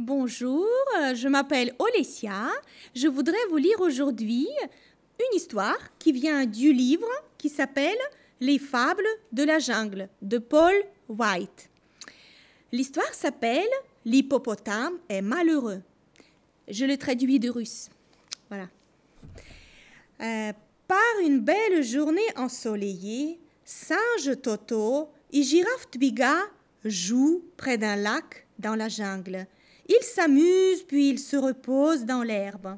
Bonjour, euh, je m'appelle Olesia. Je voudrais vous lire aujourd'hui une histoire qui vient du livre qui s'appelle Les fables de la jungle de Paul White. L'histoire s'appelle L'hippopotame est malheureux. Je le traduis de russe. Voilà. Euh, par une belle journée ensoleillée, Singe Toto et Girafe Twiga jouent près d'un lac dans la jungle. Il s'amuse puis il se repose dans l'herbe.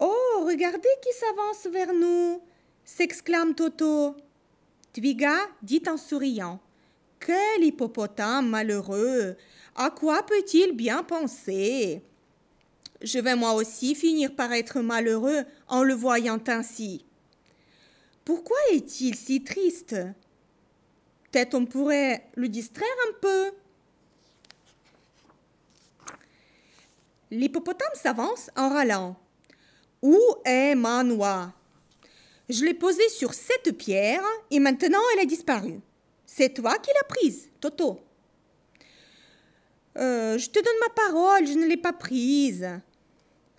Oh, regardez qui s'avance vers nous s'exclame Toto. Twiga dit en souriant. Quel hippopotame malheureux À quoi peut-il bien penser Je vais moi aussi finir par être malheureux en le voyant ainsi. Pourquoi est-il si triste Peut-être on pourrait le distraire un peu. l'hippopotame s'avance en râlant. Où est ma Je l'ai posée sur cette pierre et maintenant elle a disparu. C'est toi qui l'as prise, Toto. Euh, je te donne ma parole, je ne l'ai pas prise.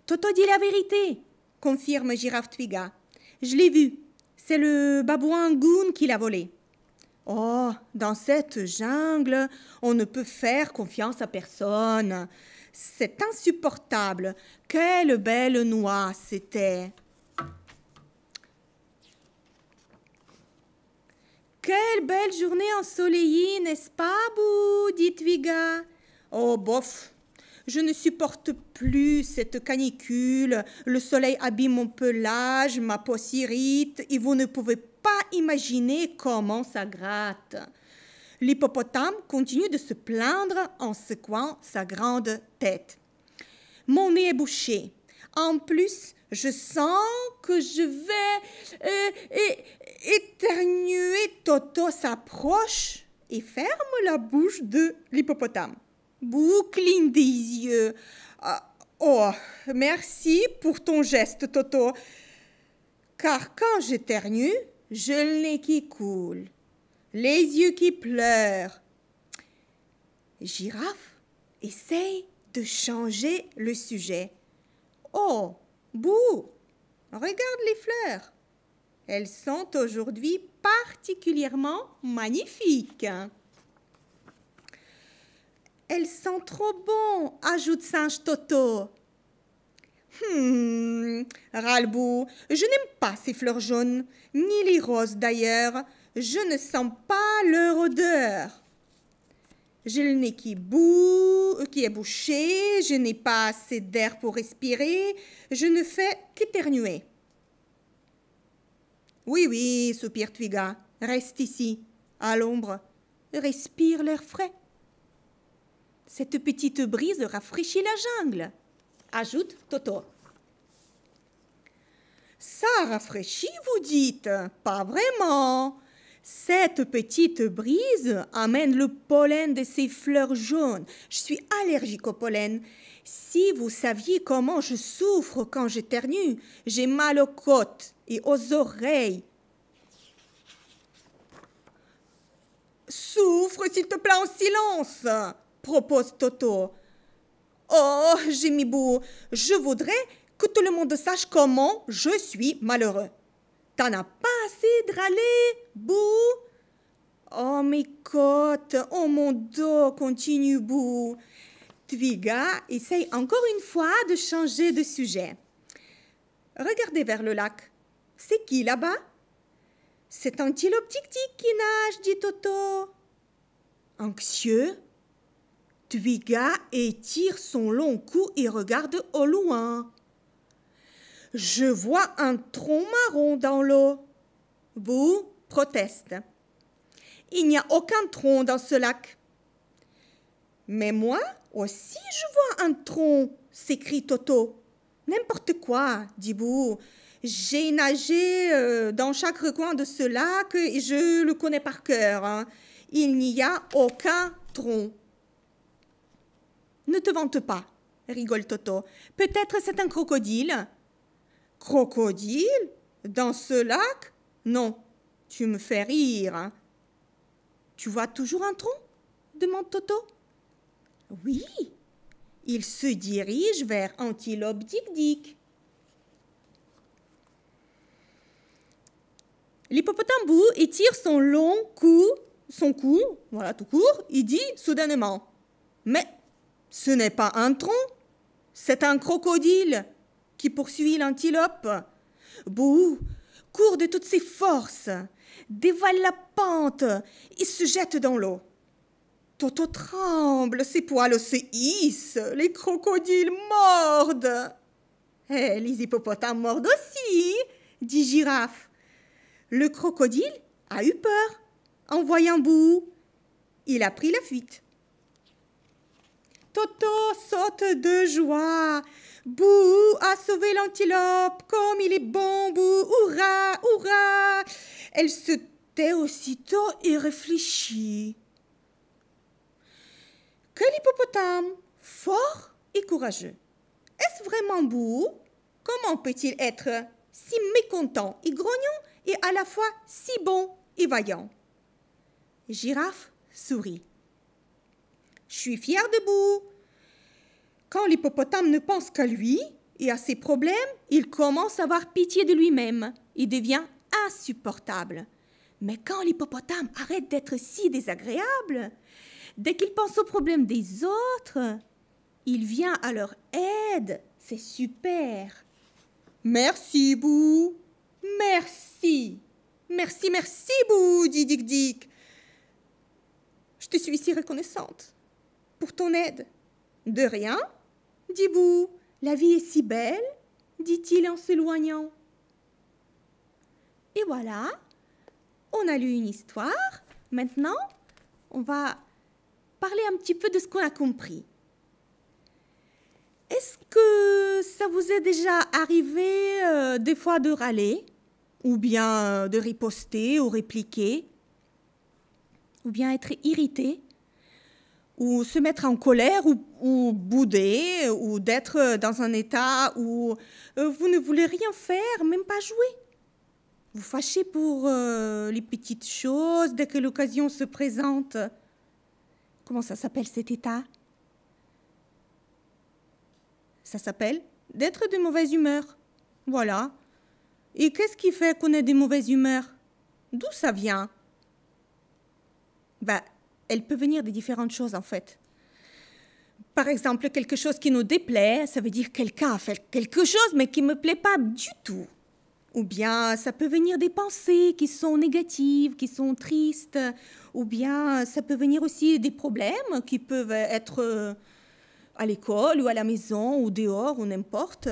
Toto dit la vérité, confirme Giraffe Twiga. Je l'ai vu. C'est le babouin Goon qui l'a volé. Oh, dans cette jungle, on ne peut faire confiance à personne. C'est insupportable. Quelle belle noix c'était. Quelle belle journée ensoleillée, n'est-ce pas, Bou dit Viga. « Oh, bof, je ne supporte plus cette canicule, le soleil abîme mon pelage, ma peau s'irrite, et vous ne pouvez pas imaginer comment ça gratte. L'hippopotame continue de se plaindre en secouant sa grande tête. Mon nez est bouché. En plus, je sens que je vais euh, éternuer. Toto s'approche et ferme la bouche de l'hippopotame. Boucline des yeux. Ah, oh, merci pour ton geste, Toto. Car quand j'éternue, je l'ai qui coule les yeux qui pleurent. Girafe essaye de changer le sujet. Oh, Bou, regarde les fleurs. Elles sont aujourd'hui particulièrement magnifiques. Elles sont trop bonnes !» ajoute Singe Toto. Hum, Bou. je n'aime pas ces fleurs jaunes, ni les roses d'ailleurs. Je ne sens pas leur odeur. J'ai le nez qui, boue, qui est bouché, je n'ai pas assez d'air pour respirer, je ne fais qu'éternuer. Oui, oui, soupire Twiga, reste ici, à l'ombre, respire l'air frais. Cette petite brise rafraîchit la jungle, ajoute Toto. Ça rafraîchit, vous dites Pas vraiment. Cette petite brise amène le pollen de ces fleurs jaunes. Je suis allergique au pollen. Si vous saviez comment je souffre quand j'éternue, j'ai mal aux côtes et aux oreilles. Souffre, s'il te plaît, en silence, propose Toto. Oh, Jimmy Bou, je voudrais que tout le monde sache comment je suis malheureux. T'en as pas assez de râler, Bou Oh, mes côtes, oh mon dos, continue Bou. Twiga essaye encore une fois de changer de sujet. Regardez vers le lac. C'est qui là-bas C'est un antilope qui nage, dit Toto. Anxieux, Twiga étire son long cou et regarde au loin. Je vois un tronc marron dans l'eau. Bou proteste. Il n'y a aucun tronc dans ce lac. Mais moi aussi je vois un tronc, s'écrie Toto. N'importe quoi, dit Bou. J'ai nagé euh, dans chaque recoin de ce lac et je le connais par cœur. Hein. Il n'y a aucun tronc. Ne te vante pas, rigole Toto. Peut-être c'est un crocodile. Crocodile Dans ce lac Non, tu me fais rire. Hein. Tu vois toujours un tronc demande Toto. Oui, il se dirige vers Antilope Dick Dick. L'hippopotame boue étire son long cou, son cou, voilà tout court, il dit soudainement Mais ce n'est pas un tronc, c'est un crocodile qui poursuit l'antilope. Bouhou court de toutes ses forces, dévale la pente et se jette dans l'eau. Toto tremble, ses poils se hissent, les crocodiles mordent. Eh, les hippopotames mordent aussi, dit Girafe. Le crocodile a eu peur en voyant Bouhou. Il a pris la fuite. Toto saute de joie. Bou a sauvé l'antilope, comme il est bon, Bou. hurrah, hurrah. Elle se tait aussitôt et réfléchit. Quel hippopotame, fort et courageux. Est-ce vraiment Bou? Comment peut-il être si mécontent et grognon et à la fois si bon et vaillant Girafe sourit. Je suis fière de vous. » Quand l'hippopotame ne pense qu'à lui et à ses problèmes, il commence à avoir pitié de lui-même. Il devient insupportable. Mais quand l'hippopotame arrête d'être si désagréable, dès qu'il pense aux problèmes des autres, il vient à leur aide. C'est super. Merci, Bou. Merci. Merci, merci, Bou, dit Dick Dick. Je te suis si reconnaissante pour ton aide. De rien, Dis-vous, la vie est si belle, dit-il en s'éloignant. Et voilà, on a lu une histoire. Maintenant, on va parler un petit peu de ce qu'on a compris. Est-ce que ça vous est déjà arrivé euh, des fois de râler ou bien euh, de riposter ou répliquer ou bien être irrité ou se mettre en colère ou, bouder ou d'être dans un état où euh, vous ne voulez rien faire, même pas jouer. Vous fâchez pour euh, les petites choses dès que l'occasion se présente. Comment ça s'appelle cet état Ça s'appelle d'être de mauvaise humeur. Voilà. Et qu'est-ce qui fait qu'on est de mauvaise humeur D'où ça vient ben, elle peut venir de différentes choses en fait. Par exemple, quelque chose qui nous déplaît, ça veut dire quelqu'un a fait quelque chose mais qui ne me plaît pas du tout. Ou bien ça peut venir des pensées qui sont négatives, qui sont tristes. Ou bien ça peut venir aussi des problèmes qui peuvent être euh, à l'école ou à la maison ou dehors ou n'importe.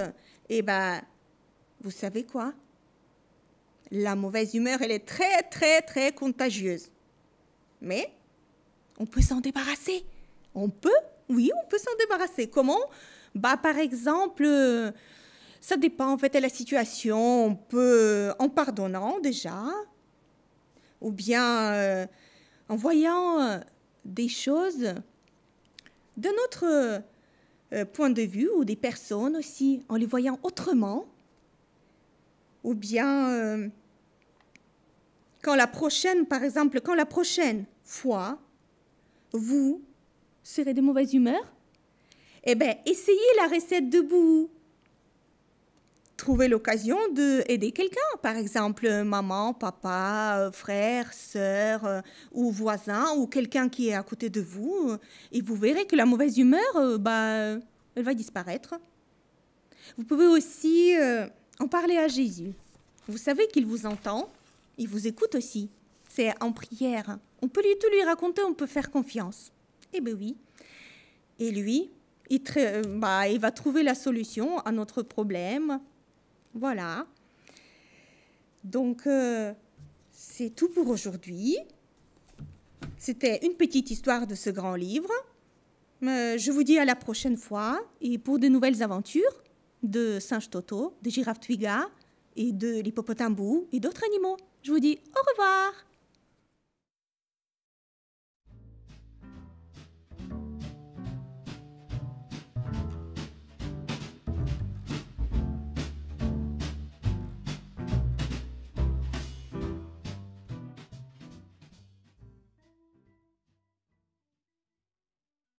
Et eh ben, vous savez quoi La mauvaise humeur, elle est très très très contagieuse. Mais on peut s'en débarrasser. On peut Oui, on peut s'en débarrasser. Comment bah, Par exemple, euh, ça dépend en fait de la situation. On peut, euh, en pardonnant déjà, ou bien euh, en voyant des choses de notre point de vue ou des personnes aussi, en les voyant autrement, ou bien quand la prochaine, par exemple, quand la prochaine fois, vous serez de mauvaise humeur, eh bien, essayez la recette de debout. Trouvez l'occasion d'aider quelqu'un, par exemple euh, maman, papa, euh, frère, sœur euh, ou voisin ou quelqu'un qui est à côté de vous, et vous verrez que la mauvaise humeur, bah, elle va disparaître. Vous pouvez aussi en parler à Jésus. Vous savez qu'il vous entend, il vous écoute aussi c'est en prière. On peut lui, tout lui raconter, on peut faire confiance. Eh bien oui. Et lui, euh, bah, il, va trouver la solution à notre problème. Voilà. Donc, euh, c'est tout pour aujourd'hui. C'était une petite histoire de ce grand livre. Euh, je vous dis à la prochaine fois et pour de nouvelles aventures de singe Toto, de girafe Twiga et de l'hippopotame Bou et d'autres animaux. Je vous dis au revoir